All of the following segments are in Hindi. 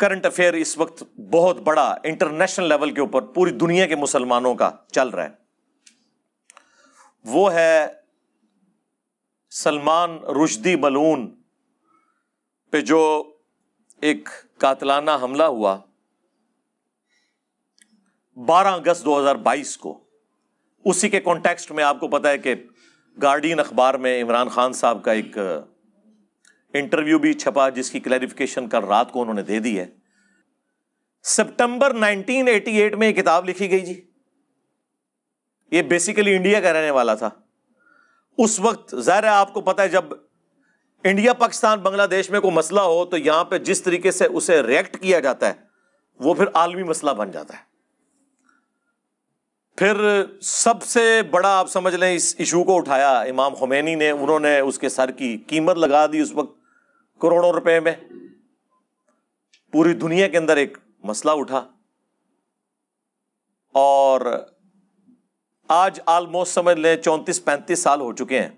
करंट अफेयर इस वक्त बहुत बड़ा इंटरनेशनल लेवल के ऊपर पूरी दुनिया के मुसलमानों का चल रहा है वो है सलमान रुशदी बलून पे जो एक कातलाना हमला हुआ 12 अगस्त 2022 को उसी के कॉन्टेक्स्ट में आपको पता है कि गार्डियन अखबार में इमरान खान साहब का एक इंटरव्यू भी छपा जिसकी क्लैरिफिकेशन कल रात को उन्होंने दे दी है सितंबर 1988 में एक किताब लिखी गई जी ये बेसिकली इंडिया का रहने वाला था उस वक्त ज़ाहिर है आपको पता है जब इंडिया पाकिस्तान बांग्लादेश में कोई मसला हो तो यहां पे जिस तरीके से उसे रिएक्ट किया जाता है वो फिर आलमी मसला बन जाता है फिर सबसे बड़ा आप समझ लें इस इशू को उठाया इमाम हुमैनी ने उन्होंने उसके सर की कीमत लगा दी उस वक्त करोड़ों रुपए में पूरी दुनिया के अंदर एक मसला उठा और आज आलमोस्ट समझ लें चौंतीस पैंतीस साल हो चुके हैं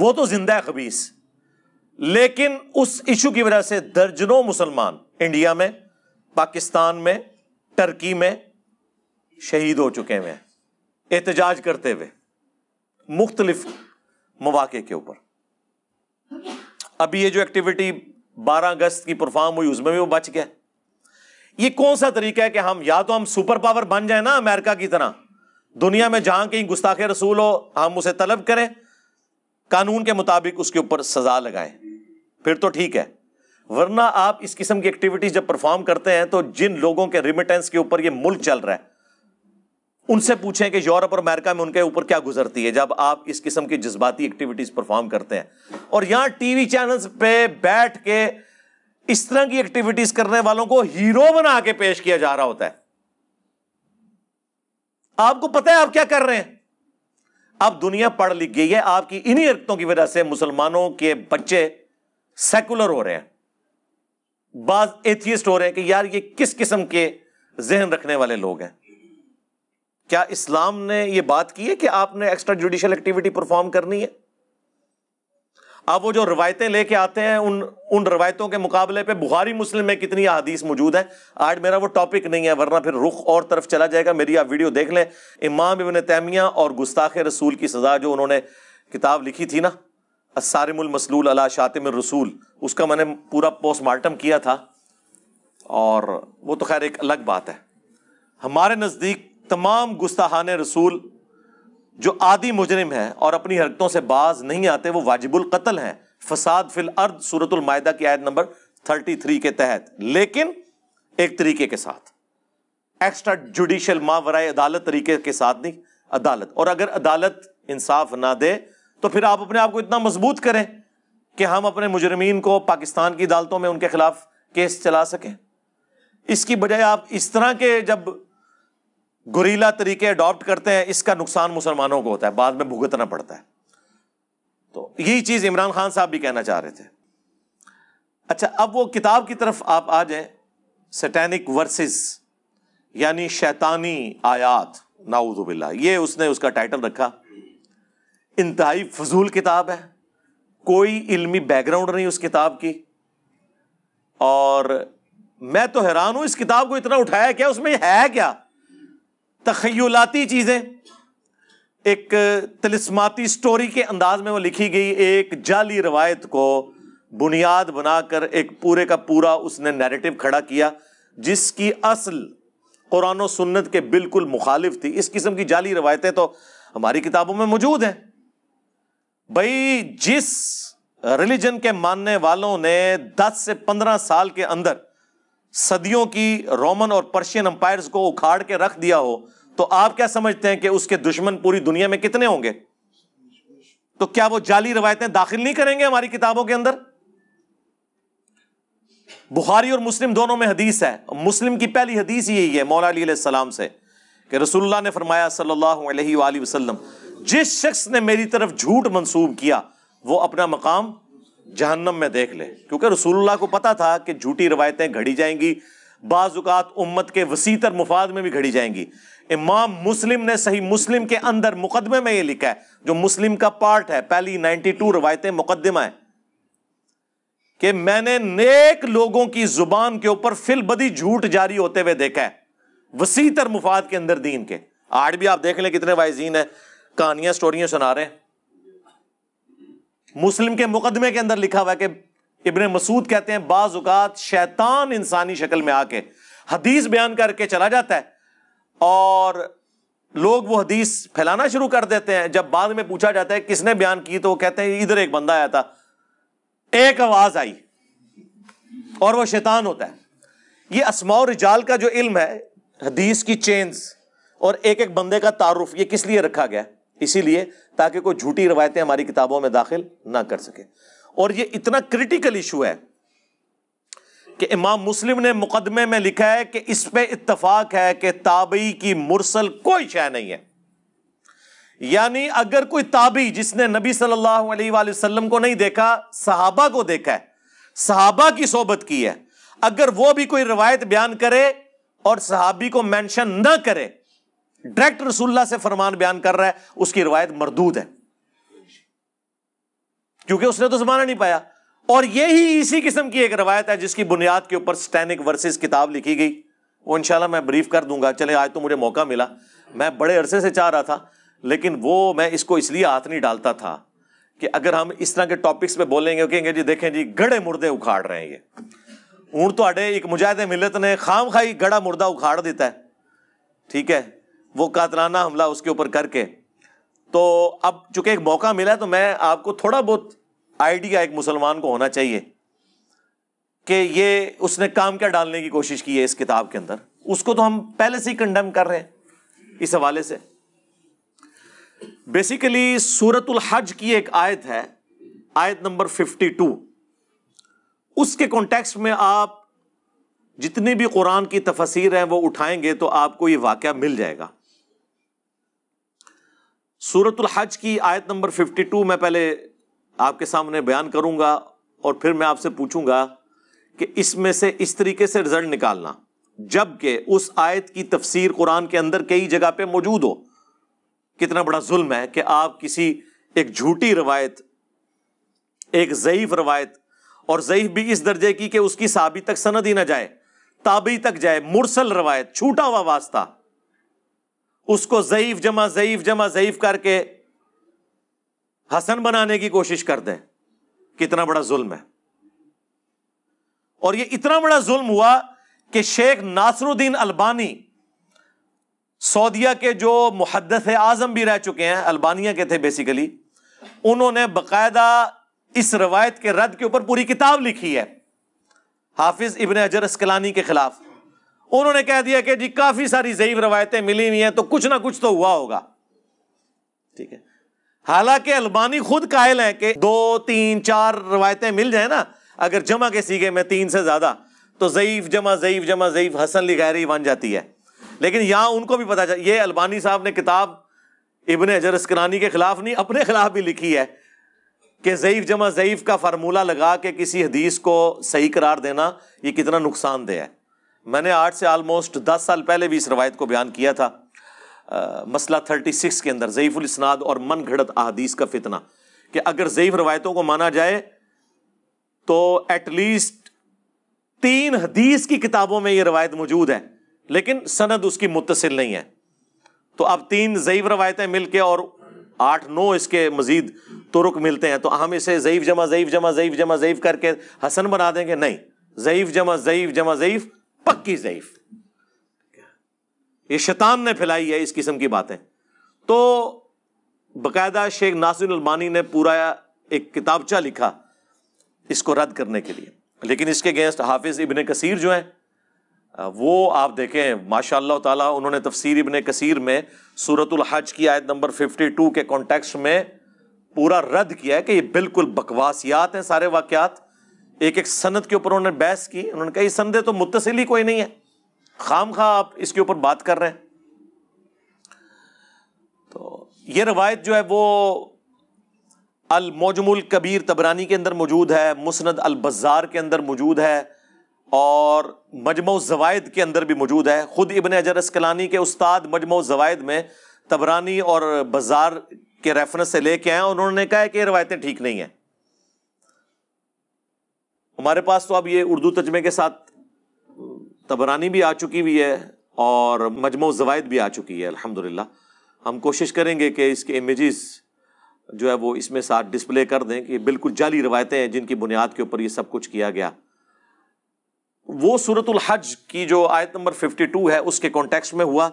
वो तो जिंदा है खबीस लेकिन उस इशू की वजह से दर्जनों मुसलमान इंडिया में पाकिस्तान में टर्की में शहीद हो चुके हैं एहतजाज करते हुए मुख्तलिफ मौाक़े के ऊपर अभी ये जो एक्टिविटी 12 अगस्त की परफॉर्म हुई उसमें भी वो बच गया ये कौन सा तरीका है कि हम या तो हम सुपर पावर बन जाए ना अमेरिका की तरह दुनिया में जहां कहीं गुस्ताखे रसूल हो हम उसे तलब करें कानून के मुताबिक उसके ऊपर सजा लगाएं फिर तो ठीक है वरना आप इस किस्म की एक्टिविटीज जब परफॉर्म करते हैं तो जिन लोगों के रिमिटेंस के ऊपर ये मुल्क चल रहा है उनसे पूछें कि यूरोप और अमेरिका में उनके ऊपर क्या गुजरती है जब आप इस किस्म की जज्बाती एक्टिविटीज परफॉर्म करते हैं और यहां टीवी चैनल्स पे बैठ के इस तरह की एक्टिविटीज करने वालों को हीरो बना के पेश किया जा रहा होता है आपको पता है आप क्या कर रहे हैं अब दुनिया पढ़ लिख गई है आपकी इन्हीं हरकतों की वजह से मुसलमानों के बच्चे सेकुलर हो रहे हैं बाज एथियस्ट हो रहे हैं कि यार ये किस किस्म के जहन रखने वाले लोग हैं क्या इस्लाम ने यह बात की है कि आपने एक्स्ट्रा जुडिशियल एक्टिविटी परफॉर्म करनी है आप वो जो रवायतें लेके आते हैं उन उन रवायतों के मुकाबले पे बुखारी मुस्लिम में कितनी अदीस मौजूद है आज मेरा वो टॉपिक नहीं है वरना फिर रुख और तरफ चला जाएगा मेरी आप वीडियो देख लें इमाम इबन तैमिया और गुस्ताख रसूल की सज़ा जो उन्होंने किताब लिखी थी ना असारमसलूल अला शातिम रसूल उसका मैंने पूरा पोस्टमार्टम किया था और वो तो खैर एक अलग बात है हमारे नज़दीक तमाम गुस्ताहान रसूल जो आदि मुजरिम हैं और अपनी हरकतों से बाज नहीं आते वो वाजिबुल कत्ल हैं फसाद फिल अर्द सूरतुल मायदा की आयत नंबर 33 के तहत लेकिन एक तरीके के साथ एक्स्ट्रा जुडिशल मावराय अदालत तरीके के साथ नहीं अदालत और अगर अदालत इंसाफ ना दे तो फिर आप अपने आप को इतना मजबूत करें कि हम अपने मुजरमीन को पाकिस्तान की अदालतों में उनके खिलाफ केस चला सकें इसकी बजाय आप इस तरह के जब गुरीला तरीके अडॉप्ट करते हैं इसका नुकसान मुसलमानों को होता है बाद में भुगतना पड़ता है तो यही चीज इमरान खान साहब भी कहना चाह रहे थे अच्छा अब वो किताब की तरफ आप आ जाए सटैनिक वर्सेस यानी शैतानी आयात नाउदबिल्ला ये उसने उसका टाइटल रखा इंतहाई फजूल किताब है कोई इल्मी बैकग्राउंड नहीं उस किताब की और मैं तो हैरान हूं इस किताब को इतना उठाया क्या उसमें है क्या तखयलाती चीज़ें एक तलिस्माती स्टोरी के अंदाज में वो लिखी गई एक जाली रवायत को बुनियाद बनाकर एक पूरे का पूरा उसने नैरेटिव खड़ा किया जिसकी असल कुरान सुन्नत के बिल्कुल मुखालिफ थी इस किस्म की जाली रवायतें तो हमारी किताबों में मौजूद हैं भाई जिस रिलीजन के मानने वालों ने 10 से 15 साल के अंदर सदियों की रोमन और पर्शियन अंपायर्स को उखाड़ के रख दिया हो तो आप क्या समझते हैं कि उसके दुश्मन पूरी दुनिया में कितने होंगे तो क्या वो जाली रवायतें दाखिल नहीं करेंगे हमारी किताबों के अंदर बुखारी और मुस्लिम दोनों में हदीस है मुस्लिम की पहली हदीस यही है मौला अली सलाम से कि रसुल्ला ने फरमाया वसल्लम जिस शख्स ने मेरी तरफ झूठ मंसूब किया वो अपना मकाम जहन्नम में देख ले क्योंकि रसूलुल्लाह को पता था कि झूठी रवायतें घड़ी जाएंगी बाजुकात उम्मत के वसीतर मुफाद में भी घड़ी जाएंगी इमाम मुस्लिम ने सही मुस्लिम के अंदर मुकदमे में ये लिखा है जो मुस्लिम का पार्ट है पहली 92 रवायतें मुकदमा है कि मैंने नेक लोगों की जुबान के ऊपर फिलबदी झूठ जारी होते हुए देखा है वसीतर मुफाद के अंदर दीन के आज भी आप देख लें कितने वाइजीन है कहानियां स्टोरियां सुना रहे हैं मुस्लिम के मुकदमे के अंदर लिखा हुआ है कि इब्ने मसूद कहते हैं बाजुकात शैतान इंसानी शक्ल में आके हदीस बयान करके चला जाता है और लोग वो हदीस फैलाना शुरू कर देते हैं जब बाद में पूछा जाता है किसने बयान की तो वो कहते हैं इधर एक बंदा आया था एक आवाज आई और वो शैतान होता है ये असमाउ रिजाल का जो इल्म है हदीस की चेंज और एक एक बंदे का तारुफ ये किस लिए रखा गया इसीलिए ताकि कोई झूठी रवायतें हमारी किताबों में दाखिल ना कर सके और ये इतना क्रिटिकल इशू है कि इमाम मुस्लिम ने मुकदमे में लिखा है कि इस पे इत्तफाक है कि ताबी की मुरसल कोई शय नहीं है यानी अगर कोई ताबी जिसने नबी सल्लल्लाहु अलैहि वसल्लम को नहीं देखा सहाबा को देखा है सहाबा की सोबत की है अगर वो भी कोई रवायत बयान करे और सहाबी को मेंशन ना करे डायरेक्ट रसुल्ला से फरमान बयान कर रहा है उसकी रिवायत मरदूद है क्योंकि उसने तो जमाना नहीं पाया और यही इसी किस्म की एक रवायत है जिसकी बुनियाद के ऊपर स्टैनिक वर्सेस किताब लिखी गई वो इनशाला मैं ब्रीफ कर दूंगा चले आज तो मुझे मौका मिला मैं बड़े अरसे से चाह रहा था लेकिन वो मैं इसको इसलिए हाथ नहीं डालता था कि अगर हम इस तरह के टॉपिक्स पे बोलेंगे कहेंगे जी देखें जी गड़े मुर्दे उखाड़ रहे हैं ये ऊँट तो एक मुजाहिद मिलत ने खाम खाई गड़ा मुर्दा उखाड़ देता है ठीक है वो कातराना हमला उसके ऊपर करके तो अब चूंकि एक मौका मिला तो मैं आपको थोड़ा बहुत आइडिया एक मुसलमान को होना चाहिए कि ये उसने काम क्या डालने की कोशिश की है इस किताब के अंदर उसको तो हम पहले से ही कंडेम कर रहे हैं इस हवाले से बेसिकली सूरत हज की एक आयत है आयत नंबर 52 उसके कॉन्टेक्स्ट में आप जितनी भी कुरान की तफसीर हैं वो उठाएंगे तो आपको ये वाक्य मिल जाएगा सूरत हज की आयत नंबर 52 मैं पहले आपके सामने बयान करूंगा और फिर मैं आपसे पूछूंगा कि इसमें से इस तरीके से रिजल्ट निकालना जबकि उस आयत की तफसीर कुरान के अंदर कई जगह पे मौजूद हो कितना बड़ा जुल्म है कि आप किसी एक झूठी रवायत एक ज़यीफ़ रवायत और ज़यीफ़ भी इस दर्जे की कि उसकी साबित तक सनद ही ना जाए ताबी तक जाए मुरसल रवायत छूटा हुआ वास्ता उसको ज़यीफ जमा ज़यीफ जमा ज़यीफ करके हसन बनाने की कोशिश कर दें कितना बड़ा जुल्म है और ये इतना बड़ा जुल्म हुआ कि शेख नासरुद्दीन अल्बानी सऊदिया के जो मुहदस आजम भी रह चुके हैं अल्बानिया के थे बेसिकली उन्होंने बकायदा इस रवायत के रद्द के ऊपर पूरी किताब लिखी है हाफिज इबन अजर अस्कलानी के खिलाफ उन्होंने कह दिया कि जी काफ़ी सारी ज़यीफ रवायतें मिली हुई हैं तो कुछ ना कुछ तो हुआ होगा ठीक है हालांकि अलबानी खुद कायल हैं कि दो तीन चार रवायतें मिल जाए ना अगर जमा के सीगे में तीन से ज़्यादा तो ज़यीफ़ जमा ज़यीफ़ जमा ज़यीफ़ हसन लिगैरी बन जाती है लेकिन यहां उनको भी पता चल ये अलबानी साहब ने किताब इबन हजर के ख़िलाफ़ नहीं अपने ख़िलाफ़ भी लिखी है कि ज़यीफ़ जमा ज़यीफ़ का फार्मूला लगा के किसी हदीस को सही करार देना ये कितना नुकसानदेह है मैंने आठ से ऑलमोस्ट दस साल पहले भी इस रवायत को बयान किया था आ, मसला थर्टी सिक्स के अंदर ज़यीफ़ुल इसनाद और मन घड़त अदीस का फितना कि अगर ज़यीफ़ रवायतों को माना जाए तो एटलीस्ट तीन हदीस की किताबों में यह रवायत मौजूद है लेकिन सनद उसकी मुतसिल नहीं है तो अब तीन ज़यीफ़ रवायतें मिलकर और आठ नौ इसके मजीद तुरक मिलते हैं तो हम इसे ज़यीफ़ जमा जयफ़ जमा ज़यीफ़ जमा ज़यीफ़ करके हसन बना देंगे नहीं ज़यीफ़ जमा ज़यीफ़ जमा जयफ पक्की जयफ ये शैतान ने फैलाई है इस किस्म की बातें तो बकायदा शेख नासिर अलमानी ने पूरा एक किताबचा लिखा इसको रद्द करने के लिए लेकिन इसके अगेंस्ट हाफिज इबन कसीर जो हैं वो आप देखें माशा ताला उन्होंने तफसीर इबन कसीर में सूरतुल हज की आयत नंबर 52 के कॉन्टेक्स्ट में पूरा रद्द किया है कि ये बिल्कुल बकवासियात हैं सारे वाक्यात एक एक सनत के ऊपर उन्होंने बहस की उन्होंने कहा संदे तो मुतसिल ही कोई नहीं है खाम खा आप इसके ऊपर बात कर रहे हैं तो ये रवायत जो है वो अल मौजमुल कबीर तबरानी के अंदर मौजूद है मुसनद अल बज़ार के अंदर मौजूद है और मजमो जवायद के अंदर भी मौजूद है ख़ुद इबन अजर असकलानी के उस्ताद मजमो जवायद में तबरानी और बाजार के रेफरेंस से लेके आए उन्होंने कहा कि ये रवायतें ठीक नहीं हैं हमारे पास तो अब ये उर्दू तजमे के साथ तबरानी भी आ चुकी हुई है और मजमो जवायद भी आ चुकी है अल्हम्दुलिल्लाह हम कोशिश करेंगे कि इसके इमेजेस जो है वो इसमें साथ डिस्प्ले कर दें कि बिल्कुल जाली रवायतें हैं जिनकी बुनियाद के ऊपर ये सब कुछ किया गया वो सूरतुल हज की जो आयत नंबर 52 है उसके कॉन्टेक्स्ट में हुआ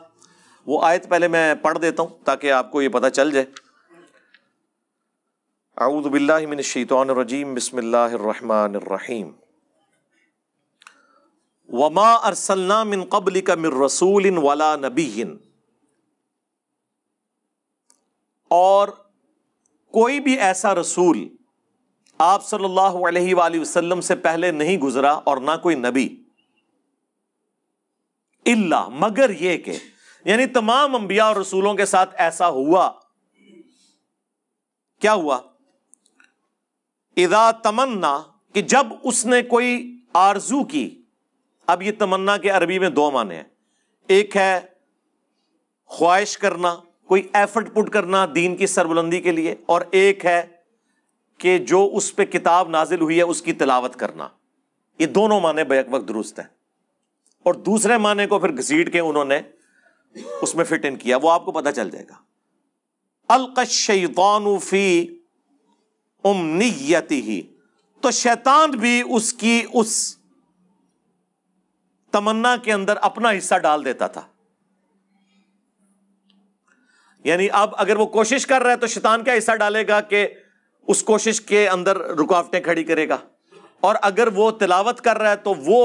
वो आयत पहले मैं पढ़ देता हूँ ताकि आपको ये पता चल जाए आऊदबिल्लाशैतरजीम बसमीम वमा अरसल्ला मिन कबल का मिर रसूल वाला नबीन और कोई भी ऐसा रसूल आप सल्लल्लाहु अलैहि वसल्लम से पहले नहीं गुजरा और ना कोई नबी इल्ला मगर यह के यानी तमाम अंबिया और रसूलों के साथ ऐसा हुआ क्या हुआ इदा तमन्ना कि जब उसने कोई आरजू की अब ये तमन्ना के अरबी में दो माने हैं एक है ख्वाहिश करना कोई एफर्ट पुट करना दीन की सरबुलंदी के लिए और एक है कि जो उस पर किताब नाजिल हुई है उसकी तिलावत करना ये दोनों माने बैक वक्त दुरुस्त हैं और दूसरे माने को फिर घसीट के उन्होंने उसमें फिट इन किया वो आपको पता चल जाएगा अलकशैतानुफी उमनीयती ही तो शैतान भी उसकी उस तमन्ना के अंदर अपना हिस्सा डाल देता था यानी अब अगर वो कोशिश कर रहा है तो शैतान क्या हिस्सा डालेगा कि उस कोशिश के अंदर रुकावटें खड़ी करेगा और अगर वो तिलावत कर रहा है तो वो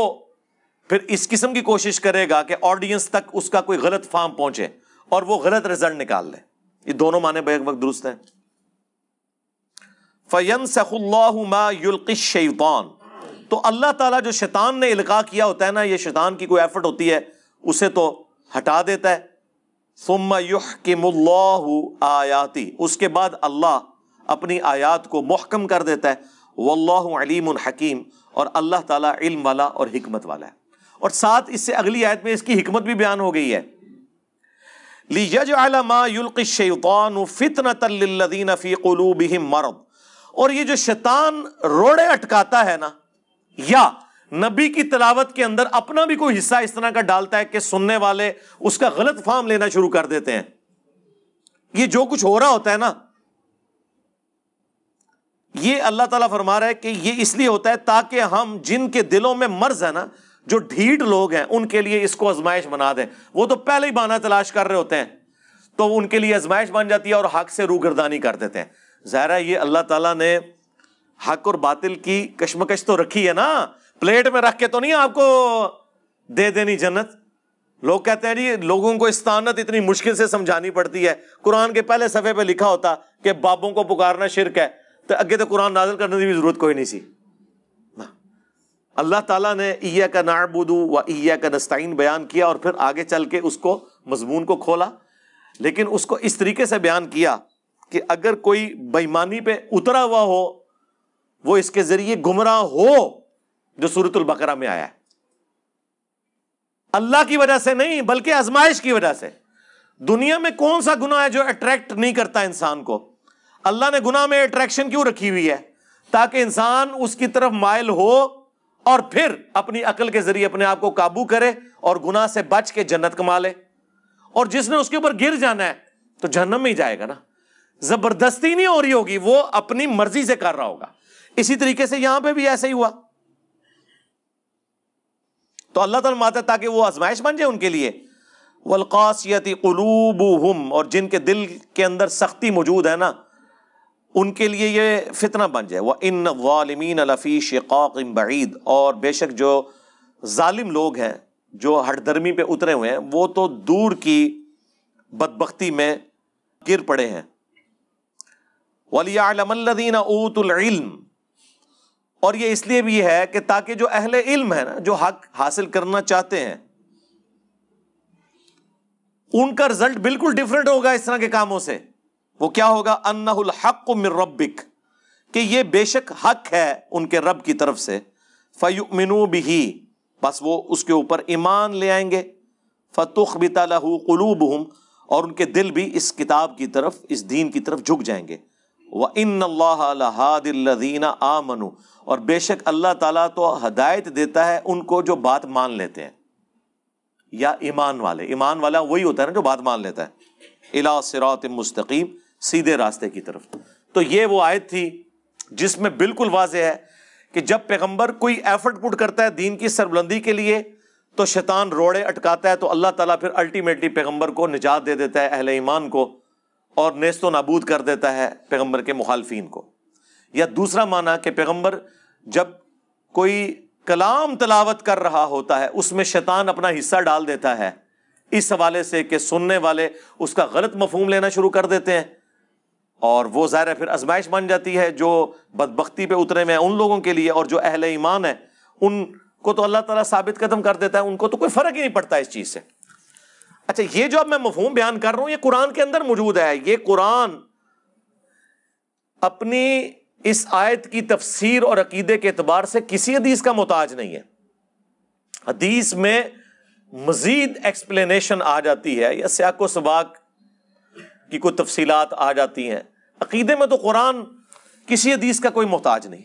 फिर इस किस्म की कोशिश करेगा कि ऑडियंस तक उसका कोई गलत फार्म पहुंचे और वो गलत रिजल्ट निकाल ले ये दोनों माने बेग वक्त दुरुस्त हैं फ़यन सखुल्लाशैतान तो अल्लाह ताला जो शैतान ने इल्का किया होता है ना ये शैतान की कोई एफर्ट होती है उसे तो हटा देता है सुम युहकमुल्लाहु आयाती उसके बाद अल्लाह अपनी आयत को मुहकम कर देता है वल्लाहु अलीम हकीम और अल्लाह ताला इल्म वाला और हिकमत वाला है और साथ इससे अगली आयत में इसकी हिकमत भी बयान हो गई है लीज आलमा युल्क शैतान फितनतल्लिन फ़ी कलूबिहिम मरद और ये जो शैतान रोड़े अटकाता है ना या नबी की तलावत के अंदर अपना भी कोई हिस्सा इस तरह का डालता है कि सुनने वाले उसका गलत फार्म लेना शुरू कर देते हैं ये जो कुछ हो रहा होता है ना ये अल्लाह ताला फरमा रहा है कि ये इसलिए होता है ताकि हम जिनके दिलों में मर्ज है ना जो ढीठ लोग हैं उनके लिए इसको आजमाइश बना दें वो तो पहले ही बाना तलाश कर रहे होते हैं तो उनके लिए आजमाइश बन जाती है और हक से रूगरदानी कर देते हैं ज़ाहिर ये अल्लाह ताला ने हक और बातिल की कश्मकश तो रखी है ना प्लेट में रख के तो नहीं आपको दे देनी जन्नत लोग कहते हैं जी लोगों को इस्तानत इतनी मुश्किल से समझानी पड़ती है कुरान के पहले सफ़े पे लिखा होता कि बाबों को पुकारना शिरक है तो अगे तो कुरान नाजल करने की भी जरूरत कोई नहीं सी अल्लाह ताला ने ईया का नाबुदू व ईया का नस्ताइन बयान किया और फिर आगे चल के उसको मजमून को खोला लेकिन उसको इस तरीके से बयान किया कि अगर कोई बेईमानी पे उतरा हुआ हो वो इसके जरिए गुमराह हो जो सूरतुल बकरा में आया है अल्लाह की वजह से नहीं बल्कि आजमाइश की वजह से दुनिया में कौन सा गुना है जो अट्रैक्ट नहीं करता इंसान को अल्लाह ने गुना में अट्रैक्शन क्यों रखी हुई है ताकि इंसान उसकी तरफ मायल हो और फिर अपनी अकल के जरिए अपने आप को काबू करे और गुना से बच के जन्नत कमा ले और जिसने उसके ऊपर गिर जाना है तो जहन्नम में ही जाएगा ना जबरदस्ती नहीं हो रही होगी वो अपनी मर्जी से कर रहा होगा इसी तरीके से यहां पे भी ऐसा ही हुआ तो अल्लाह तला माता ताकि वो आजमाइश बन जाए उनके लिए वलकाशियत कलूब हम और जिनके दिल के अंदर सख्ती मौजूद है ना उनके लिए ये फितना बन जाए वह इन वालमीन अलफ़ी शिकाक बीद और बेशक जो ालिम लोग हैं जो हटदर्मी पे उतरे हुए हैं वो तो दूर की बदबख्ती में गिर पड़े हैं वलियामल्लिन ऊतम और ये इसलिए भी है कि ताकि जो अहले इल्म है ना जो हक हासिल करना चाहते हैं उनका रिजल्ट बिल्कुल डिफरेंट होगा इस तरह के कामों से वो क्या होगा अन्नहुल हक मिर रब्बिक कि ये बेशक हक है उनके रब की तरफ से फ़युमिनु बिही बस वो उसके ऊपर ईमान ले आएंगे फ़तुख बितालहू कलूब और उनके दिल भी इस किताब की तरफ इस दीन की तरफ झुक जाएंगे व इन हादिल्लजीना आमनु और बेशक अल्लाह ताला तो हदायत देता है उनको जो बात मान लेते हैं या ईमान वाले ईमान वाला वही होता है ना जो बात मान लेता है इला सिरात मुस्तकीम सीधे रास्ते की तरफ तो ये वो आयत थी जिसमें बिल्कुल वाज है कि जब पैगम्बर कोई एफर्ट पुट करता है दीन की सरबुलंदी के लिए तो शैतान रोड़े अटकाता है तो अल्लाह ताला फिर अल्टीमेटली पैगंबर को निजात दे देता है अहल ईमान को और नेस्त व नाबूद कर देता है पैगम्बर के मुखालफिन को या दूसरा माना कि पैगम्बर जब कोई कलाम तलावत कर रहा होता है उसमें शैतान अपना हिस्सा डाल देता है इस हवाले से कि सुनने वाले उसका गलत मफहम लेना शुरू कर देते हैं और वो ज़ाहिर है फिर आजमाइश बन जाती है जो बदबख्ती पे उतरे में उन लोगों के लिए और जो अहल ईमान है उनको तो अल्लाह ताला साबित कदम कर देता है उनको तो कोई फ़र्क ही नहीं पड़ता इस चीज़ से अच्छा ये जो अब मैं मफहूम बयान कर रहा हूं ये कुरान के अंदर मौजूद है ये कुरान अपनी इस आयत की तफसीर और अकीदे के अतबार से किसी हदीस का मोहताज नहीं है हदीस में मजीद एक्सप्लेनेशन आ जाती है या सियाको सबाक की कोई तफसीलात आ जाती हैं अकीदे में तो कुरान किसी हदीस का कोई मोहताज नहीं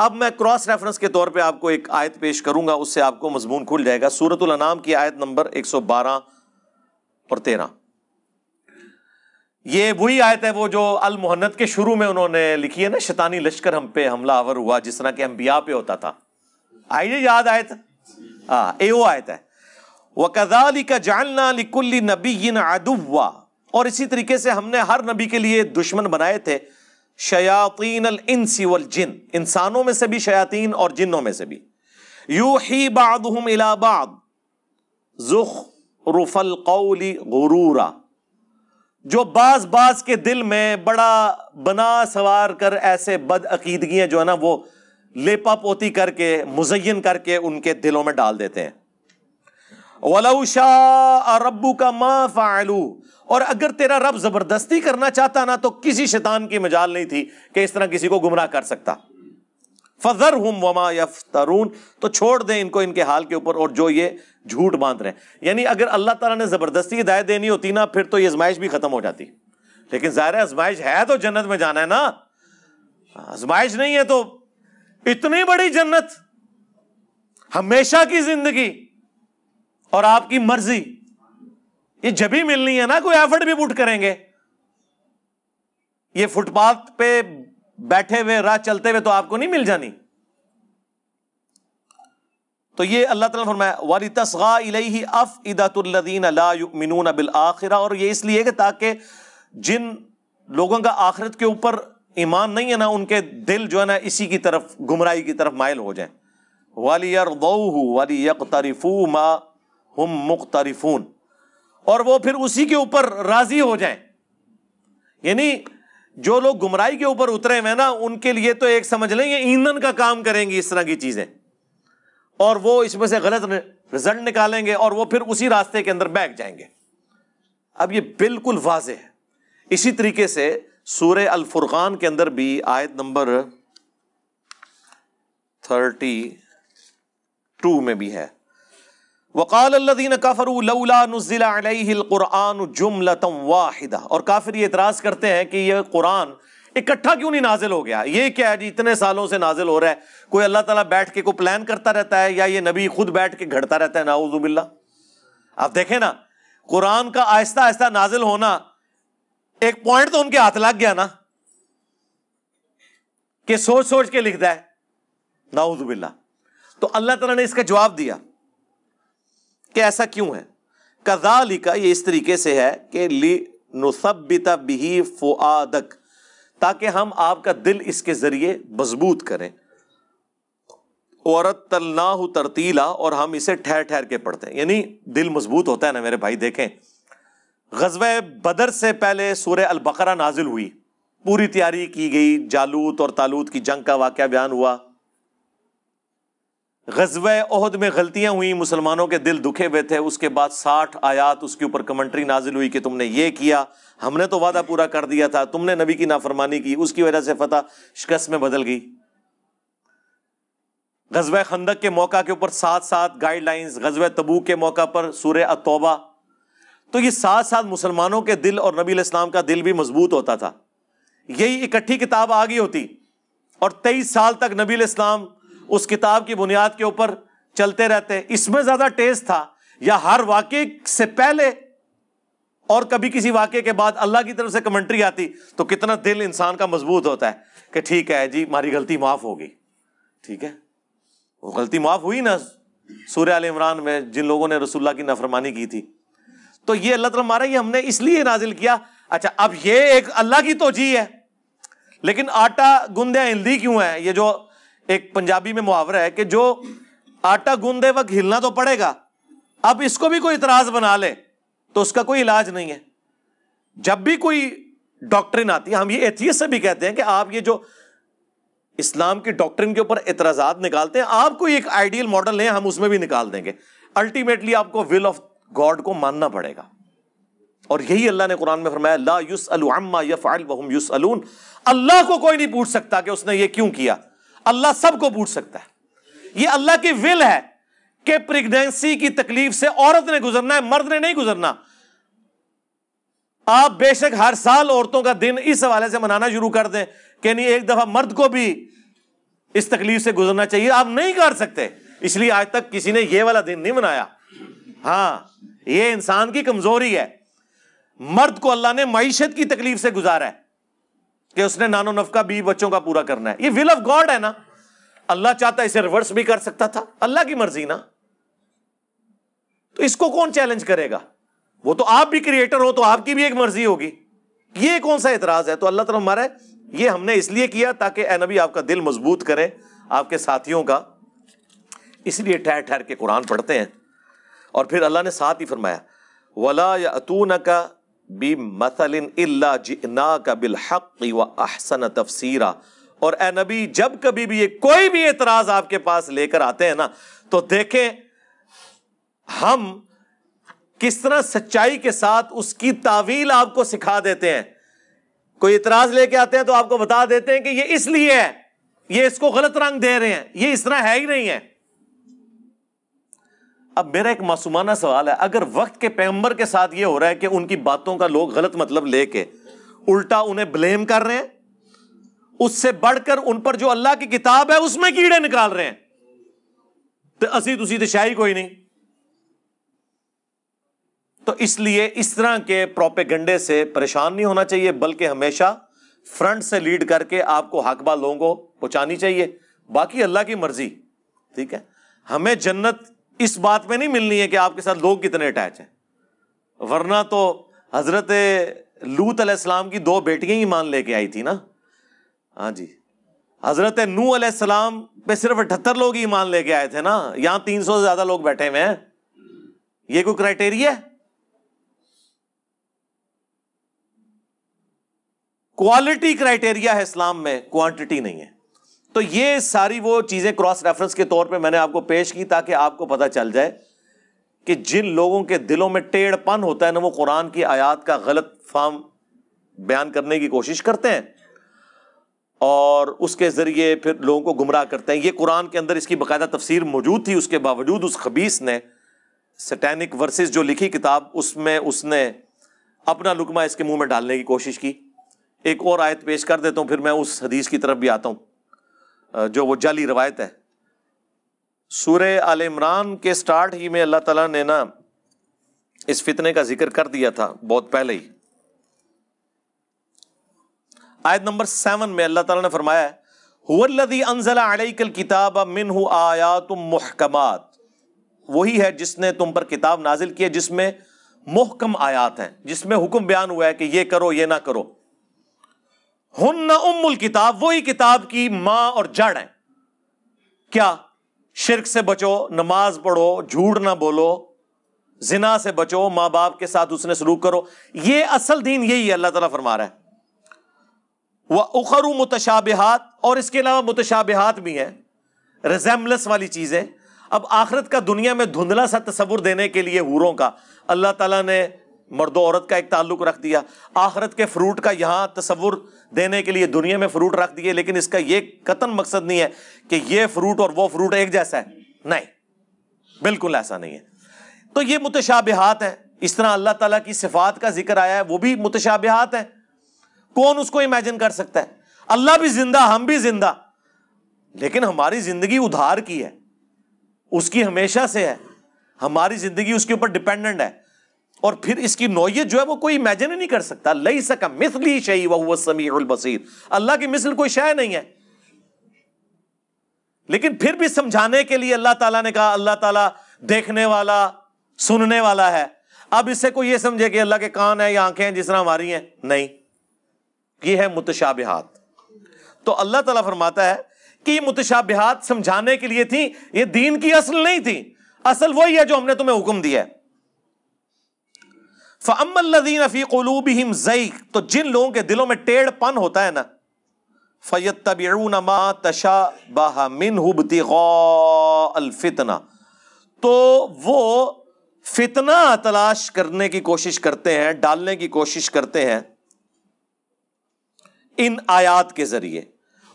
अब मैं क्रॉस रेफरेंस के तौर पे आपको एक आयत पेश करूंगा उससे आपको मजमून खुल जाएगा सूरतुल अनाम की आयत नंबर 112 और 13 ये वही आयत है वो जो अल मोहन्नत के शुरू में उन्होंने लिखी है ना शैतानी लश्कर हम पे हमला आवर हुआ जिस तरह के बिया पे होता था आइए याद आयत हाँ ए आयत है वकदाली का जानना और इसी तरीके से हमने हर नबी के लिए दुश्मन बनाए थे शयातीन अल इंसी वल जिन इंसानों में से भी शयातीन और जिन्नों में से भी यू ही बादम इलाबाद जुख रुफल कौली गुरूरा जो बाज बाज के दिल में बड़ा बना सवार कर ऐसे बदअकीदगियां जो है ना वो लेपा पोती करके मुजयन करके उनके दिलों में डाल देते हैं वलऊ शाह रब्बू का मा फ़ालू और अगर तेरा रब जबरदस्ती करना चाहता ना तो किसी शैतान की मजाल नहीं थी कि इस तरह किसी को गुमराह कर सकता फजर हम वमा यफतरून तो छोड़ दें इनको इनके हाल के ऊपर और जो ये झूठ बांध रहे हैं यानी अगर अल्लाह तला ने ज़बरदस्ती हिदायत देनी होती ना फिर तो ये आजमाइश भी ख़त्म हो जाती लेकिन ज़ाहिर आजमाइश है तो जन्नत में जाना है ना आजमाइश नहीं है तो इतनी बड़ी जन्नत हमेशा की जिंदगी और आपकी मर्जी ये जब ही मिलनी है ना कोई एफर्ट भी बुट करेंगे ये फुटपाथ पे बैठे हुए राह चलते हुए तो आपको नहीं मिल जानी तो ये अल्लाह तला फरमाया वाली तस्गा अफ इदातुल्लदीन मिनून बिल आखिरा और ये इसलिए कि ताकि जिन लोगों का आखिरत के ऊपर ईमान नहीं है ना उनके दिल जो है ना इसी की तरफ गुमराही की तरफ मायल हो जाए वाली वाली यक तारीफू मा हम मुख्तरिफून और वो फिर उसी के ऊपर राजी हो जाए यानी जो लोग गुमराई के ऊपर उतरे हुए ना उनके लिए तो एक समझ लें ये ईंधन का काम करेंगी इस तरह की चीजें और वो इसमें से गलत रिजल्ट निकालेंगे और वो फिर उसी रास्ते के अंदर बैठ जाएंगे अब ये बिल्कुल वाज है इसी तरीके से सूर्य अलफुर्कान के अंदर भी आयत नंबर थर्टी टू में भी है वकालदीन कफ़रूलाकुरान जुमलतम वाहिदा और काफिर ये इतराज़ करते हैं कि यह कुरान इकट्ठा क्यों नहीं नाजिल हो गया ये क्या है जी इतने सालों से नाजिल हो रहा है कोई अल्लाह ताला बैठ के को प्लान करता रहता है या ये नबी खुद बैठ के घड़ता रहता है नाउजुबिल्ला आप देखें ना कुरान का आहिस्ता आहिस्ता नाजिल होना एक पॉइंट तो उनके हाथ लग गया ना कि सोच सोच के लिखता है नाउजुबिल्ला तो अल्लाह तला ने इसका जवाब दिया कि ऐसा क्यों है कजालिका ये इस तरीके से है कि ली नुसबिता बिही फुआदक ताकि हम आपका दिल इसके ज़रिए मजबूत करें औरत तलना तरतीला और हम इसे ठहर ठहर के पढ़ते हैं यानी दिल मजबूत होता है ना मेरे भाई देखें गजब बदर से पहले सूर्य अलबकरा नाजिल हुई पूरी तैयारी की गई जालूत और तालूत की जंग का वाक्य बयान हुआ गजब अहद में गलतियाँ हुई मुसलमानों के दिल दुखे हुए थे उसके बाद साठ आयात उसके ऊपर कमेंट्री नाजिल हुई कि तुमने ये किया हमने तो वादा पूरा कर दिया था तुमने नबी की नाफरमानी की उसकी वजह से फतेह शिकस्त में बदल गई गजब खंदक के मौका के ऊपर साथ साथ गाइडलाइंस गजब तबू के मौका पर सूर्य अतोबा तो ये साथ साथ मुसलमानों के दिल और नबी इस्लाम का दिल भी मजबूत होता था यही इकट्ठी किताब आ गई होती और तेईस साल तक नबी इस्लाम उस किताब की बुनियाद के ऊपर चलते रहते हैं इसमें ज्यादा टेस्ट था या हर वाक्य से पहले और कभी किसी वाक्य के बाद अल्लाह की तरफ से कमेंट्री आती तो कितना दिल इंसान का मजबूत होता है कि ठीक है जी हमारी गलती माफ हो गई ठीक है वो गलती माफ हुई ना सूर्य आल इमरान में जिन लोगों ने रसुल्ला की नफरमानी की थी तो ये अल्लाह तला मारा ये हमने इसलिए नाजिल किया अच्छा अब ये एक अल्लाह की तोजी है लेकिन आटा गुंदे हिंदी क्यों है ये जो एक पंजाबी में मुहावरा है कि जो आटा गूंदे वक्त हिलना तो पड़ेगा अब इसको भी कोई इतराज बना ले तो उसका कोई इलाज नहीं है जब भी कोई डॉक्ट्रिन आती है हम ये एथियस से भी कहते हैं कि आप ये जो इस्लाम की डॉक्ट्रिन के ऊपर इतराजात निकालते हैं आप कोई एक आइडियल मॉडल लें हम उसमें भी निकाल देंगे अल्टीमेटली आपको विल ऑफ गॉड को मानना पड़ेगा और यही अल्लाह ने कुरान में फरमाया अल्लाह को कोई नहीं पूछ सकता कि उसने ये क्यों किया अल्लाह सबको पूछ सकता है ये अल्लाह की विल है कि प्रेगनेंसी की तकलीफ से औरत ने गुजरना है मर्द ने नहीं गुजरना आप बेशक हर साल औरतों का दिन इस हवाले से मनाना शुरू कर दें कि नहीं एक दफा मर्द को भी इस तकलीफ से गुजरना चाहिए आप नहीं कर सकते इसलिए आज तक किसी ने यह वाला दिन नहीं मनाया हाँ यह इंसान की कमजोरी है मर्द को अल्लाह ने मीशत की तकलीफ से गुजारा है कि उसने नानो नफका बी बच्चों का पूरा करना है ये विल ऑफ गॉड है ना अल्लाह चाहता इसे रिवर्स भी कर सकता था अल्लाह की मर्जी ना तो इसको कौन चैलेंज करेगा वो तो आप भी क्रिएटर हो तो आपकी भी एक मर्जी होगी ये कौन सा इतराज है तो अल्लाह तरफ हमारा ये हमने इसलिए किया ताकि नबी आपका दिल मजबूत करे आपके साथियों का इसलिए ठहर ठहर के कुरान पढ़ते हैं और फिर अल्लाह ने साथ ही फरमाया वला या अतून का बी मसलिन इल्ला जिना का बिल व अहसन तफसीरा और ए नबी जब कभी भी ये कोई भी एतराज आपके पास लेकर आते हैं ना तो देखें हम किस तरह सच्चाई के साथ उसकी तावील आपको सिखा देते हैं कोई इतराज लेके आते हैं तो आपको बता देते हैं कि ये इसलिए है ये इसको गलत रंग दे रहे हैं ये इस तरह है ही नहीं है अब मेरा एक मासूमाना सवाल है अगर वक्त के पैम्बर के साथ ये हो रहा है कि उनकी बातों का लोग गलत मतलब लेके उल्टा उन्हें ब्लेम कर रहे हैं उससे बढ़कर उन पर जो अल्लाह की किताब है उसमें कीड़े निकाल रहे हैं तो असी तुसी तो शाही कोई नहीं तो इसलिए इस तरह के प्रोपेगंडे से परेशान नहीं होना चाहिए बल्कि हमेशा फ्रंट से लीड करके आपको हकबा लोगों को पहुंचानी चाहिए बाकी अल्लाह की मर्जी ठीक है हमें जन्नत इस बात में नहीं मिलनी है कि आपके साथ लोग कितने अटैच हैं वरना तो हजरत लूत अलैहिस्सलाम की दो बेटियां ही मान लेके आई थी ना हाँ जी हजरत नू अलैहिस्सलाम पे सिर्फ अठहत्तर लोग ही मान लेके आए थे ना यहां तीन सौ से ज्यादा लोग बैठे हुए हैं ये कोई क्राइटेरिया है क्वालिटी क्राइटेरिया है इस्लाम में क्वांटिटी नहीं है तो ये सारी वो चीज़ें क्रॉस रेफरेंस के तौर पे मैंने आपको पेश की ताकि आपको पता चल जाए कि जिन लोगों के दिलों में टेढ़पन होता है ना वो कुरान की आयात का गलत फार्म बयान करने की कोशिश करते हैं और उसके ज़रिए फिर लोगों को गुमराह करते हैं ये कुरान के अंदर इसकी बाकायदा तफसीर मौजूद थी उसके बावजूद उस खबीस ने सटैनिक वर्सेस जो लिखी किताब उसमें उसने अपना लुकमा इसके मुंह में डालने की कोशिश की एक और आयत पेश कर देता हूँ फिर मैं उस हदीस की तरफ भी आता हूँ जो वो जाली रवायत है सूर्य आल इमरान के स्टार्ट ही में अल्लाह ताला ने ना इस फितने का जिक्र कर दिया था बहुत पहले ही आयत नंबर सेवन में अल्लाह ताला ने फरमाया किताब मिन आया तुम मुहकम वही है जिसने तुम पर किताब नाजिल की जिसमें मुहकम आयात हैं जिसमें हुक्म बयान हुआ है कि ये करो ये ना करो हन्ना उमुल किताब वही किताब की मां और जड़ है क्या शिरक से बचो नमाज पढ़ो झूठ ना बोलो जिना से बचो मां बाप के साथ उसने सलूक करो ये असल दीन यही है अल्लाह तला फरमा रहा है वह उखरू मुतशाबहत और इसके अलावा मुतशाबहत भी हैं रिजेमलस वाली चीज़ें अब आखरत का दुनिया में धुंधला सा तस्वुर देने के लिए हूरों का अल्लाह ताला ने मर्द औरत का एक ताल्लुक रख दिया आखरत के फ्रूट का यहाँ तस्वुर देने के लिए दुनिया में फ्रूट रख दिए लेकिन इसका यह कतन मकसद नहीं है कि ये फ्रूट और वो फ्रूट एक जैसा है नहीं बिल्कुल ऐसा नहीं है तो ये मुतशाबहत हैं इस तरह अल्लाह ताला की सिफात का जिक्र आया है वो भी मुतशाबहत हैं कौन उसको इमेजिन कर सकता है अल्लाह भी जिंदा हम भी जिंदा लेकिन हमारी जिंदगी उधार की है उसकी हमेशा से है हमारी जिंदगी उसके ऊपर डिपेंडेंट है और फिर इसकी नोयत जो है वो कोई इमेजिन ही नहीं कर सकता लई सका मिसली शही वह समीउल बसीर अल्लाह की मिसल कोई शाय नहीं है लेकिन फिर भी समझाने के लिए अल्लाह ताला ने कहा अल्लाह ताला देखने वाला सुनने वाला है अब इससे कोई ये समझे कि अल्लाह के कान है या आंखें हैं जिस तरह हमारी हैं नहीं ये है मुतशाबिहात तो अल्लाह ताला फरमाता है कि मुतशाबिहात समझाने के लिए थी ये दीन की असल नहीं थी असल वही है जो हमने तुम्हें हुक्म दिया है फमीन फ़ी कलूब हिम जई तो जिन लोगों के दिलों में टेढ़ पन होता है ना फ़ैत तब नमा तशा बाह मिन हुबतिना तो वो फितना तलाश करने की कोशिश करते हैं डालने की कोशिश करते हैं इन आयात के जरिए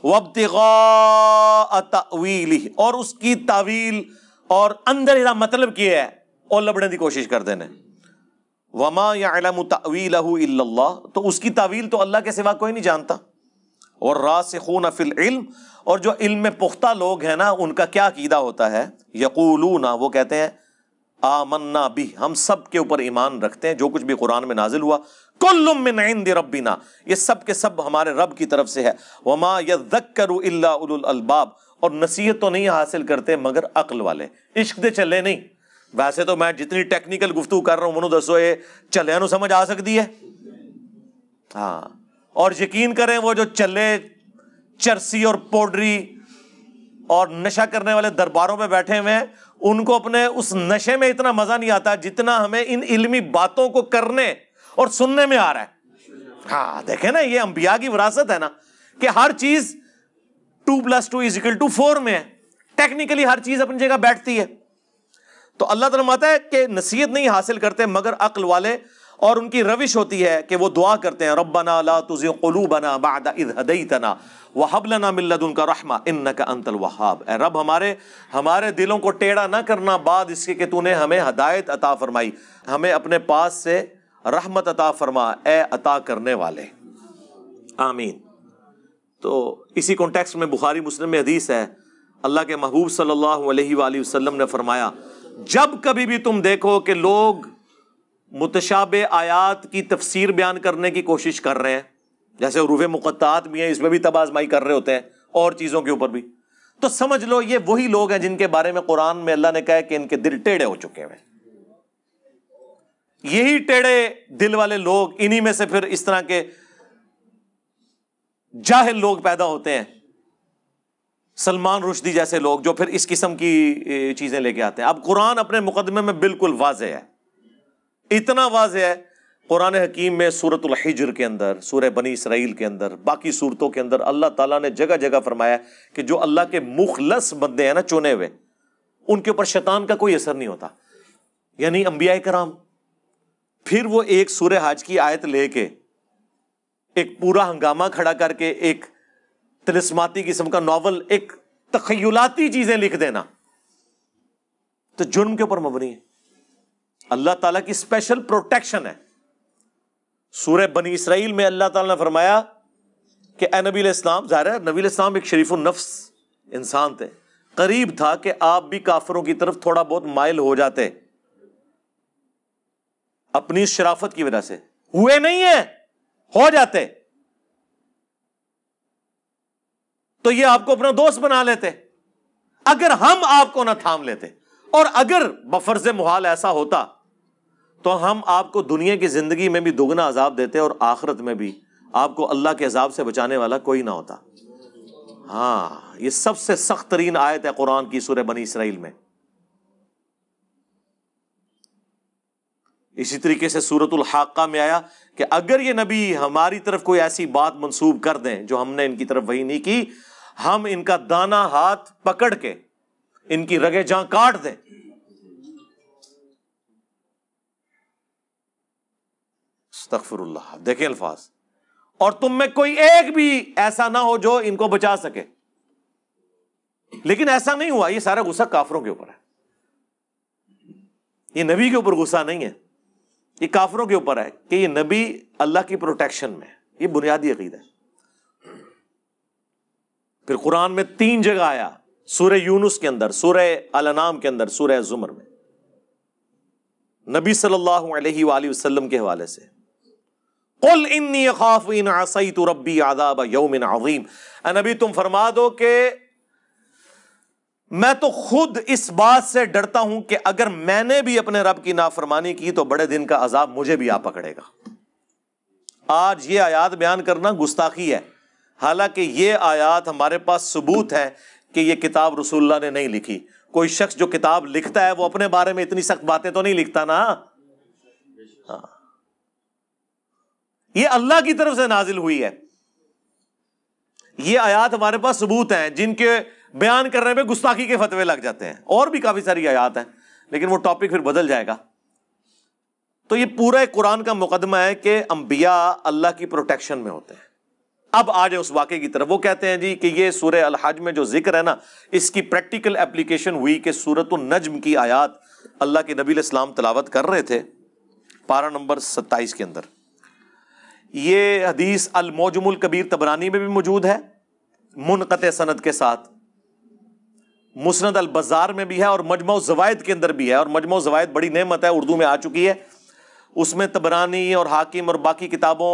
वबतवील और उसकी तावील और अंदर मतलब किया है और लबड़ने की कोशिश करते हैं वमा यालम तवील तो उसकी तावील तो अल्लाह के सिवा कोई नहीं जानता और रासखून फिल इल्म और जो इल्म में पुख्ता लोग हैं ना उनका क्या अकीदा होता है ना वो कहते हैं आमन्ना भी हम सब के ऊपर ईमान रखते हैं जो कुछ भी कुरान में नाजिल हुआ कुल्लुम मिन रबी ना ये सब के सब हमारे रब की तरफ से है वमा यذक्करु करू उलुल अलबाब और नसीहत तो नहीं हासिल करते मगर अकल वाले इश्क दे चले नहीं वैसे तो मैं जितनी टेक्निकल गुफ्तु कर रहा हूं मनु दसो ये ਚੱਲਿਆਂ समझ आ सकती है हाँ और यकीन करें वो जो चले चरसी और पोडरी और नशा करने वाले दरबारों में बैठे हुए हैं उनको अपने उस नशे में इतना मजा नहीं आता जितना हमें इन इल्मी बातों को करने और सुनने में आ रहा है हाँ देखे ना ये अंबिया की विरासत है ना कि हर चीज two plus two equal to four में है टेक्निकली हर चीज अपनी जगह बैठती है तो अल्लाह तरमाता है कि नसीहत नहीं हासिल करते मगर अक्ल वाले और उनकी रविश होती है कि वो दुआ करते हैं रबना ला तुझे कलू बना बाद हदईतना वहबलना मिल्लद उनका रहमा इन्न का अंतल वहाब ए रब हमारे हमारे दिलों को टेढ़ा ना करना बाद इसके कि तूने हमें हदायत अता फरमाई हमें अपने पास से रहमत अता फरमा ए अता करने वाले आमीन तो इसी कॉन्टेक्स्ट में बुखारी मुस्लिम में हदीस है अल्लाह के महबूब सल्ला अलैहि ने फरमाया जब कभी भी तुम देखो कि लोग मुतशाब आयात की तफसीर बयान करने की कोशिश कर रहे हैं जैसे रूफ मुकत्तात भी हैं इसमें भी तबाजमाई कर रहे होते हैं और चीज़ों के ऊपर भी तो समझ लो ये वही लोग हैं जिनके बारे में कुरान में अल्लाह ने कहा कि इनके दिल टेढ़े हो चुके हैं यही टेढ़े दिल वाले लोग इन्हीं में से फिर इस तरह के जाहिल लोग पैदा होते हैं सलमान रुशदी जैसे लोग जो फिर इस किस्म की चीज़ें लेके आते हैं अब कुरान अपने मुकदमे में बिल्कुल वाज है इतना वाज है कुरान हकीम में सूरत हिजर के अंदर सूर बनी इसराइल के अंदर बाकी सूरतों के अंदर अल्लाह ताला ने जगह जगह फरमाया कि जो अल्लाह के मुखलस बंदे हैं ना चुने हुए उनके ऊपर शैतान का कोई असर नहीं होता यानी अम्बिया कराम फिर वो एक सूर हाज की आयत लेके एक पूरा हंगामा खड़ा करके एक तिलिस्माती किस्म का नावल एक तखयलाती चीजें लिख देना तो जुर्म के ऊपर मबनी है अल्लाह ताला की स्पेशल प्रोटेक्शन है सूर्य बनी इसराइल में अल्लाह ताला ने फरमाया कि ए नबी इस्लाम ज़ाहिर है नबी इस्लाम एक शरीफ नफ्स इंसान थे करीब था कि आप भी काफरों की तरफ थोड़ा बहुत माइल हो जाते अपनी शराफत की वजह से हुए नहीं है हो जाते तो ये आपको अपना दोस्त बना लेते अगर हम आपको ना थाम लेते और अगर बफर्ज मुहाल ऐसा होता तो हम आपको दुनिया की जिंदगी में भी दोगुना अजाब देते और आखरत में भी आपको अल्लाह के अजाब से बचाने वाला कोई ना होता हाँ ये सबसे सख्त तरीन आयत है कुरान की सूर्य बनी इसराइल में इसी तरीके से सूरत हाका में आया कि अगर ये नबी हमारी तरफ कोई ऐसी बात मंसूब कर दें जो हमने इनकी तरफ वही नहीं की हम इनका दाना हाथ पकड़ के इनकी रगे जहां काट दें तकफरल्ला देखे अल्फाज और तुम में कोई एक भी ऐसा ना हो जो इनको बचा सके लेकिन ऐसा नहीं हुआ ये सारा गुस्सा काफरों के ऊपर है ये नबी के ऊपर गुस्सा नहीं है ये काफरों के ऊपर है कि ये नबी अल्लाह की प्रोटेक्शन में ये बुनियादी अकीद है फिर कुरान में तीन जगह आया सूर्य यूनुस के अंदर सूर्य अलनाम के अंदर सूर्य जुमर में नबी सल्लल्लाहु अलैहि वसल्लम के हवाले से कुल इन्नी खाफ इन आसई तो रबी आदाब यौम अवीम नबी तुम फरमा दो कि मैं तो खुद इस बात से डरता हूं कि अगर मैंने भी अपने रब की नाफरमानी की तो बड़े दिन का अजाब मुझे भी आ पकड़ेगा आज ये आयात बयान करना गुस्ताखी है हालांकि ये आयात हमारे पास सबूत है कि ये किताब रसुल्ला ने नहीं लिखी कोई शख्स जो किताब लिखता है वो अपने बारे में इतनी सख्त बातें तो नहीं लिखता ना हाँ। ये अल्लाह की तरफ से नाजिल हुई है ये आयात हमारे पास सबूत हैं जिनके बयान करने में गुस्ताखी के फतवे लग जाते हैं और भी काफी सारी आयात हैं लेकिन वो टॉपिक फिर बदल जाएगा तो ये पूरा एक कुरान का मुकदमा है कि अंबिया अल्लाह की प्रोटेक्शन में होते हैं अब आ जाए उस वाक्य की तरफ वो कहते हैं जी कि ये सूर्य अलहज में जो जिक्र है ना इसकी प्रैक्टिकल एप्लीकेशन हुई कि सूरत नजम की आयात अल्लाह के नबी इस्लाम तलावत कर रहे थे पारा नंबर सत्ताईस के अंदर ये हदीस अलमोजमुल कबीर तबरानी में भी मौजूद है मुनक़त सनद के साथ मुसनद अल बाजार में भी है और मजमा जवायद के अंदर भी है और मजमा जवायद बड़ी नेमत है उर्दू में आ चुकी है उसमें तबरानी और हाकिम और बाकी किताबों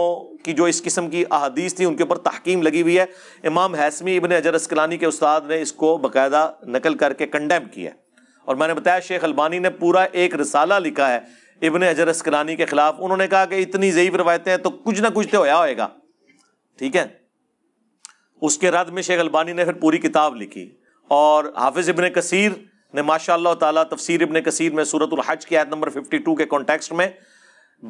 की जो इस किस्म की अहदीस थी उनके ऊपर तहकीम लगी हुई है इमाम हैसमी इबन अजर असकलानी के उस्ताद ने इसको बाकायदा नकल करके कंडेम किया और मैंने बताया शेख अलबानी ने पूरा एक रिसाला लिखा है इबन अजर असकलानी के खिलाफ उन्होंने कहा कि इतनी ज़यीफ रवायतें हैं तो कुछ ना कुछ तो होया होएगा ठीक है उसके रद में शेख अलबानी ने फिर पूरी किताब लिखी और हाफिज़ इबन कसीर ने माशा तला तफसीर इबन कसीर में सूरत हज की आयत नंबर फिफ्टी टू के कॉन्टेक्स्ट में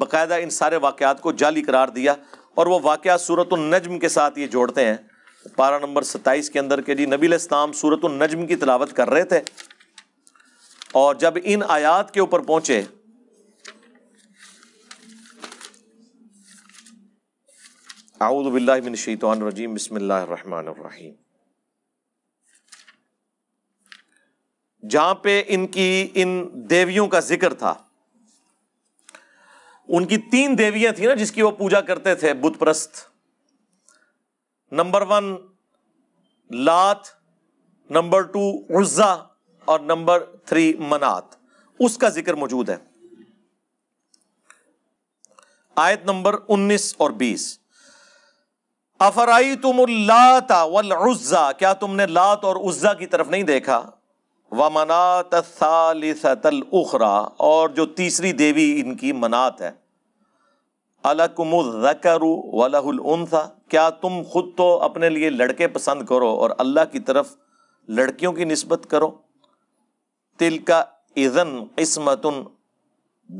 बाकायदा इन सारे वाक़ात को जाली करार दिया और वो वाक़ सूरत नजम के साथ ये जोड़ते हैं पारा नंबर सत्ताईस के अंदर के जी नबील इस्लाम सूरत नजम की तलावत कर रहे थे और जब इन आयात के ऊपर पहुंचे आऊदबिल्लिन शैतान रजीम बसमीम पे इनकी इन देवियों का जिक्र था उनकी तीन देवियां थी ना जिसकी वो पूजा करते थे बुधप्रस्त नंबर वन लात नंबर टू उज्जा और नंबर थ्री मनात उसका जिक्र मौजूद है आयत नंबर 19 और 20 अफराई तुम लाता वल उज्जा क्या तुमने लात और उज्जा की तरफ नहीं देखा व मनात सालिसतल उखरा और जो तीसरी देवी इनकी मनात है अलकुमज़कर वलहुलसा क्या तुम खुद तो अपने लिए लड़के पसंद करो और अल्लाह की तरफ लड़कियों की नस्बत करो तिल का इज़न इसमत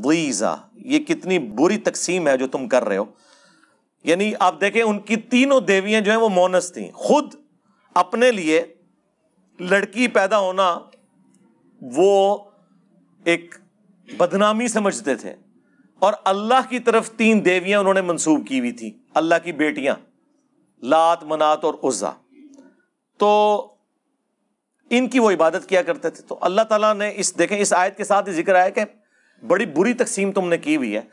दीज़ा ये कितनी बुरी तकसीम है जो तुम कर रहे हो यानी आप देखें उनकी तीनों देवियां जो हैं वो मोनस थीं खुद अपने लिए लड़की पैदा होना वो एक बदनामी समझते थे और अल्लाह की तरफ तीन देवियां उन्होंने मंसूब की हुई थी अल्लाह की बेटियां लात मनात और उज़ा तो इनकी वो इबादत किया करते थे तो अल्लाह ताला ने इस देखें इस आयत के साथ ही जिक्र आया कि बड़ी बुरी तकसीम तुमने की हुई है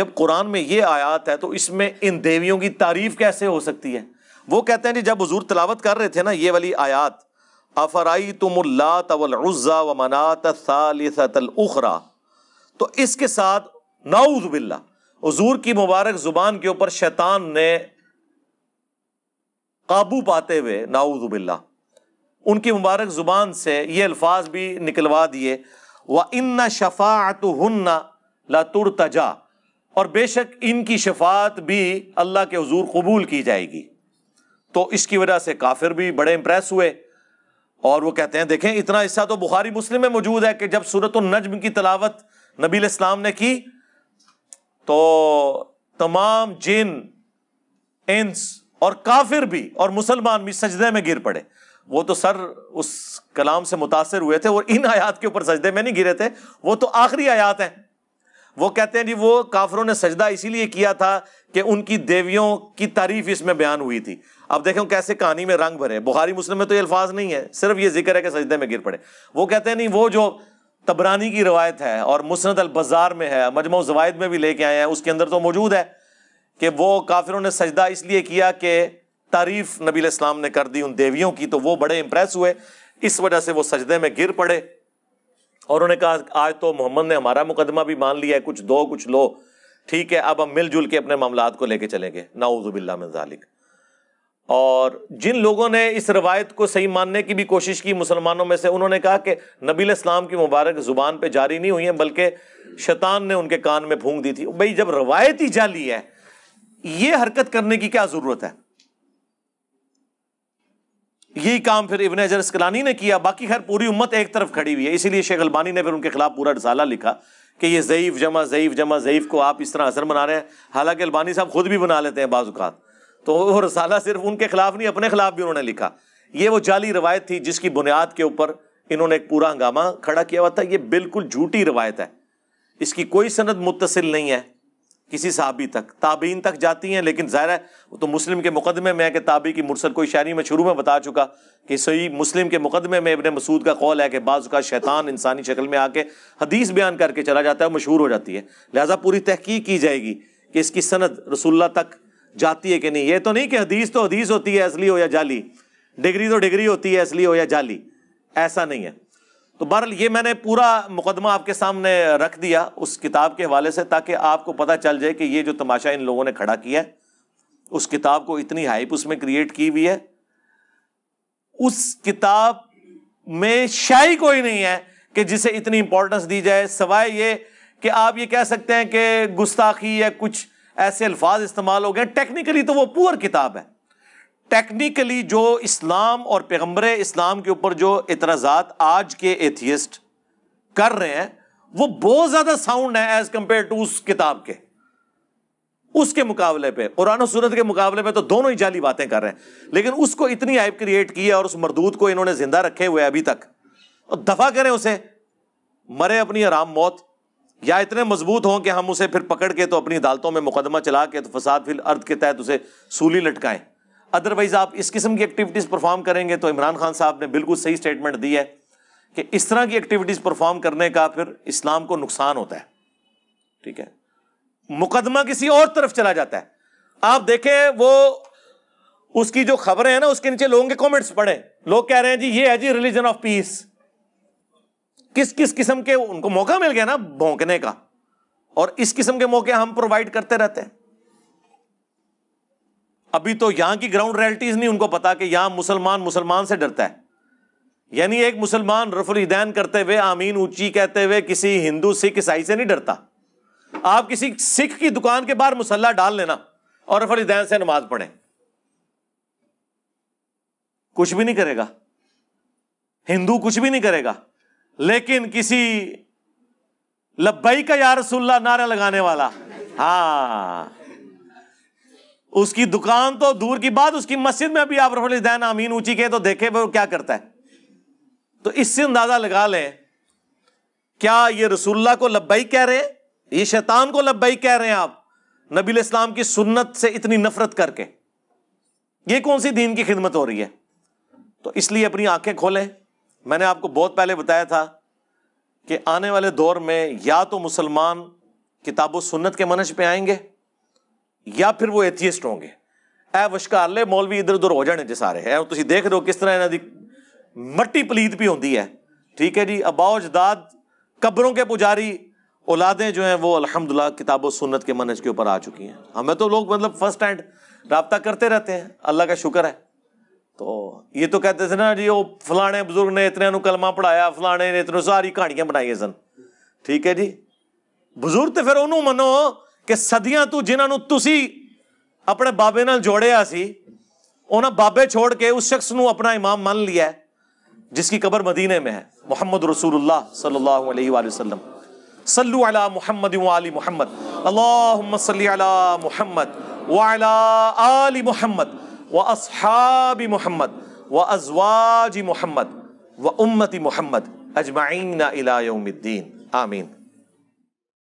जब कुरान में ये आयात है तो इसमें इन देवियों की तारीफ कैसे हो सकती है वो कहते हैं जी जब हजूर तलावत कर रहे थे ना ये वाली आयात अफराई तुम तवलज़ा व मनातरा तो इसके साथ नाउज़बिल्ला हजूर की मुबारक ज़ुबान के ऊपर शैतान ने काबू पाते हुए नाउज़बिल्ला उनकी मुबारक ज़ुबान से ये अल्फाज भी निकलवा दिए व इन शफ़ात हन्ना लतुर तजा और बेशक इनकी शफात भी अल्लाह के हजूर कबूल की जाएगी तो इसकी वजह से काफिर भी बड़े इंप्रेस हुए और वो कहते हैं देखें इतना हिस्सा तो बुखारी मुस्लिम में मौजूद है कि जब सूरत नजम की तलावत नबी इस्लाम ने की तो तमाम जिन इंस और काफिर भी और मुसलमान भी सजदे में गिर पड़े वो तो सर उस कलाम से मुतासर हुए थे और इन आयात के ऊपर सजदे में नहीं गिरे थे वो तो आखिरी आयात हैं वो कहते हैं जी वो काफरों ने सजदा इसीलिए किया था कि उनकी देवियों की तारीफ इसमें बयान हुई थी अब देखो कैसे कहानी में रंग भरे बुखारी मुस्लिम में तो ये अल्फाज नहीं है सिर्फ ये जिक्र है कि सजदे में गिर पड़े वो कहते हैं नहीं वो जो तबरानी की रवायत है और मुस्त अल बाजार में है मजमो जवायद में भी लेके आए हैं उसके अंदर तो मौजूद है कि वो काफिरों ने सजदा इसलिए किया कि तारीफ नबी इस्लाम ने कर दी उन देवियों की तो वो बड़े इंप्रेस हुए इस वजह से वो सजदे में गिर पड़े और उन्होंने कहा आज तो मोहम्मद ने हमारा मुकदमा भी मान लिया है कुछ दो कुछ लो ठीक है अब हम मिलजुल के अपने मामला को लेके चलेंगे नाउजुबिल्ला मजालिक और जिन लोगों ने इस रवायत को सही मानने की भी कोशिश की मुसलमानों में से उन्होंने कहा कि नबील इस्लाम की मुबारक ज़ुबान पर जारी नहीं हुई है बल्कि शैतान ने उनके कान में फूंक दी थी भाई जब रवायत ही जाली है ये हरकत करने की क्या ज़रूरत है यही काम फिर इबन अजर इसकलानी ने किया बाकी खैर पूरी उम्मत एक तरफ खड़ी हुई है इसीलिए शेख अलबानी ने फिर उनके खिलाफ पूरा रसाला लिखा कि ये ज़यीफ़ जमा ज़यीफ़ जमा ज़यीफ़ को आप इस तरह असर बना रहे हैं हालांकि अलबानी साहब ख़ुद भी बना लेते हैं बाज़ात तो वो रसाला सिर्फ उनके खिलाफ नहीं अपने खिलाफ भी उन्होंने लिखा ये वो जाली रवायत थी जिसकी बुनियाद के ऊपर इन्होंने एक पूरा हंगामा खड़ा किया हुआ था ये बिल्कुल झूठी रवायत है इसकी कोई सनद मुतसिल नहीं है किसी साहबी तक ताबीन तक जाती हैं लेकिन ज़ाहिर है वो तो मुस्लिम के मुकदमे में है कि ताबी की मुरसल कोई शायरी में शुरू में बता चुका कि सही मुस्लिम के मुकदमे में इबन मसूद का कौल है कि बाज़ का शैतान इंसानी शक्ल में आके हदीस बयान करके चला जाता है मशहूर हो जाती है लिहाजा पूरी तहकीक की जाएगी कि इसकी सनद रसुल्ला तक जाती है कि नहीं ये तो नहीं कि हदीस तो हदीस होती है असली हो या जाली डिग्री तो डिग्री होती है असली हो या जाली ऐसा नहीं है तो बहरल ये मैंने पूरा मुकदमा आपके सामने रख दिया उस किताब के हवाले से ताकि आपको पता चल जाए कि ये जो तमाशा इन लोगों ने खड़ा किया है उस किताब को इतनी हाइप उसमें क्रिएट की हुई है उस किताब में शाही कोई नहीं है कि जिसे इतनी इंपॉर्टेंस दी जाए सवाए ये कि आप ये कह सकते हैं कि गुस्ताखी या कुछ ऐसे अल्फाज इस्तेमाल हो गए टेक्निकली तो वो पुअर किताब है टेक्निकली जो इस्लाम और पैगम्बर इस्लाम के ऊपर जो एतराज़ात आज के एथियस्ट कर रहे हैं वो बहुत ज़्यादा साउंड है एज़ कंपेयर टू उस किताब के उसके मुकाबले पे कुरान और सूरत के मुकाबले पे तो दोनों ही जाली बातें कर रहे हैं लेकिन उसको इतनी आइब क्रिएट की है और उस मरदूत को इन्होंने जिंदा रखे हुए अभी तक और दफा करें उसे मरे अपनी आराम मौत या इतने मजबूत हों कि हम उसे फिर पकड़ के तो अपनी अदालतों में मुकदमा चला के तो फसाद फिल अर्द के तहत उसे सूली लटकाएं अदरवाइज़ आप इस किस्म की एक्टिविटीज़ परफॉर्म करेंगे तो इमरान खान साहब ने बिल्कुल सही स्टेटमेंट दी है कि इस तरह की एक्टिविटीज़ परफॉर्म करने का फिर इस्लाम को नुकसान होता है ठीक है मुकदमा किसी और तरफ चला जाता है आप देखें वो उसकी जो खबरें हैं ना उसके नीचे लोगों के कमेंट्स पढ़े लोग कह रहे हैं जी ये है जी रिलीजन ऑफ पीस किस किस किस्म के उनको मौका मिल गया ना भोंकने का और इस किस्म के मौके हम प्रोवाइड करते रहते हैं अभी तो यहां की ग्राउंड रियलिटीज़ नहीं उनको पता कि यहां मुसलमान मुसलमान से डरता है यानी एक मुसलमान रफुलदैन करते हुए आमीन ऊंची कहते हुए किसी हिंदू सिख ईसाई से नहीं डरता आप किसी सिख की दुकान के बाहर मुसल्ला डाल लेना और रफुलदैन से नमाज पढ़े कुछ भी नहीं करेगा हिंदू कुछ भी नहीं करेगा लेकिन किसी लब्बई का यार रसुल्ला नारा लगाने वाला हाँ उसकी दुकान तो दूर की बात उसकी मस्जिद में भी आप रफुलदैन आमीन ऊंची के तो देखे वो क्या करता है तो इससे अंदाजा लगा लें क्या ये रसुल्ला को लब्बई कह रहे हैं ये शैतान को लब्बई कह रहे हैं आप नबी इस्लाम की सुन्नत से इतनी नफरत करके ये कौन सी दीन की खिदमत हो रही है तो इसलिए अपनी आंखें खोलें मैंने आपको बहुत पहले बताया था कि आने वाले दौर में या तो मुसलमान किताबो सुन्नत के मनज पे आएंगे या फिर वो एथियस्ट होंगे ऐ वशकार ਮੌਲਵੀ इधर उधर हो जाने ਜੇ सारे ਐ ਤੁਸੀਂ ਦੇਖ ਰਹੇ ਹੋ किस तरह इन्हों की मट्टी पलीत भी होंगी है ठीक है जी अबाओ जदाद कब्रों के पुजारी औलादें जो हैं वो अलहमदिल्ला किताब सुन्नत के मनज के ऊपर आ चुकी हैं हमें तो लोग मतलब फर्स्ट हैंड रबता करते रहते हैं अल्लाह का शुक्र है तो ये तो कहते थे ना जी वो फलाने बुजुर्ग ने इतने कलमा पढ़ाया फलाने ने इतने सारी कहानियां बनाई सन ठीक है जी बुजुर्ग तो फिर उन्होंने मनो कि ਸਦੀਆਂ तू जिन्हों तुम अपने बाबे ਬਾਬੇ ਨਾਲ ਜੋੜਿਆ ਸੀ ਉਹਨਾਂ ਬਾਬੇ ਛੋੜ ਕੇ ਉਸ ਸ਼ਖਸ ਨੂੰ ਆਪਣਾ जिसकी कबर मदीने में है मोहम्मद रसूलुल्लाह सल्लल्लाहु अलैहि वसल्लम सल्लु अला मोहम्मद वाली मोहम्मद अल्लाहुम्मा सल्ली अला मोहम्मद व आली मोहम्मद व अस्हाबी मोहम्मद व अजवाजी मोहम्मद व उम्मती मोहम्मद अजमाइन इला यौमिद्दीन आमीन